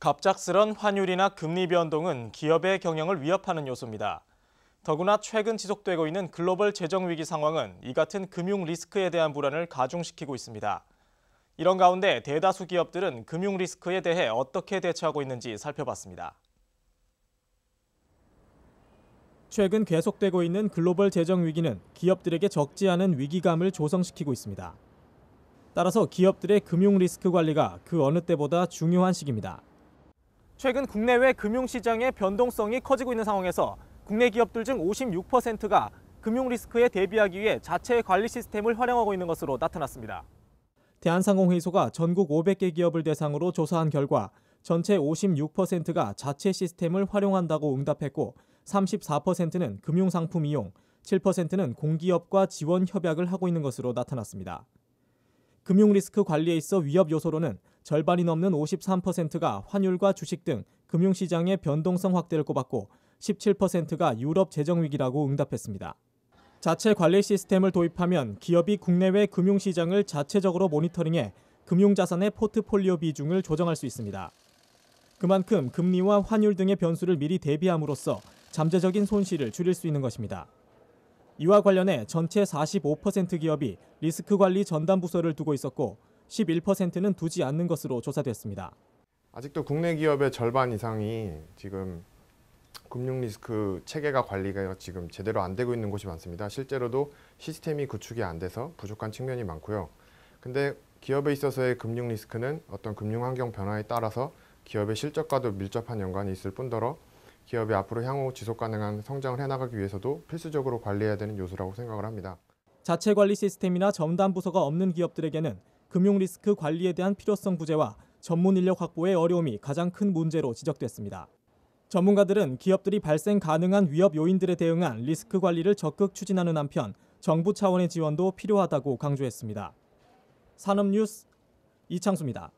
갑작스런 환율이나 금리 변동은 기업의 경영을 위협하는 요소입니다. 더구나 최근 지속되고 있는 글로벌 재정 위기 상황은 이 같은 금융 리스크에 대한 불안을 가중시키고 있습니다. 이런 가운데 대다수 기업들은 금융 리스크에 대해 어떻게 대처하고 있는지 살펴봤습니다. 최근 계속되고 있는 글로벌 재정 위기는 기업들에게 적지 않은 위기감을 조성시키고 있습니다. 따라서 기업들의 금융 리스크 관리가 그 어느 때보다 중요한 시기입니다. 최근 국내외 금융시장의 변동성이 커지고 있는 상황에서 국내 기업들 중 56%가 금융 리스크에 대비하기 위해 자체 관리 시스템을 활용하고 있는 것으로 나타났습니다. 대한상공회의소가 전국 500개 기업을 대상으로 조사한 결과 전체 56%가 자체 시스템을 활용한다고 응답했고 34%는 금융상품 이용, 7%는 공기업과 지원 협약을 하고 있는 것으로 나타났습니다. 금융 리스크 관리에 있어 위협 요소로는 절반이 넘는 53%가 환율과 주식 등 금융시장의 변동성 확대를 꼽았고 17%가 유럽 재정위기라고 응답했습니다. 자체 관리 시스템을 도입하면 기업이 국내외 금융시장을 자체적으로 모니터링해 금융자산의 포트폴리오 비중을 조정할 수 있습니다. 그만큼 금리와 환율 등의 변수를 미리 대비함으로써 잠재적인 손실을 줄일 수 있는 것입니다. 이와 관련해 전체 45% 기업이 리스크 관리 전담 부서를 두고 있었고 11%는 두지 않는 것으로 조사됐습니다. 아직도 국내 기업의 절반 이상이 지금 금융 리스크 체계가 관리가 지금 제대로 안 되고 있는 곳이 많습니다. 실제로도 시스템이 구축이 안 돼서 부족한 측면이 많고요. 근데 기업에 있어서의 금융 리스크는 어떤 금융 환경 변화에 따라서 기업의 실적과도 밀접한 연관이 있을 뿐더러 기업이 앞으로 향후 지속 가능한 성장을 해나가기 위해서도 필수적으로 관리해야 되는 요소라고 생각을 합니다. 자체 관리 시스템이나 전담 부서가 없는 기업들에게는 금융 리스크 관리에 대한 필요성 부재와 전문 인력 확보의 어려움이 가장 큰 문제로 지적됐습니다. 전문가들은 기업들이 발생 가능한 위협 요인들에 대응한 리스크 관리를 적극 추진하는 한편 정부 차원의 지원도 필요하다고 강조했습니다. 산업뉴스 이창수입니다.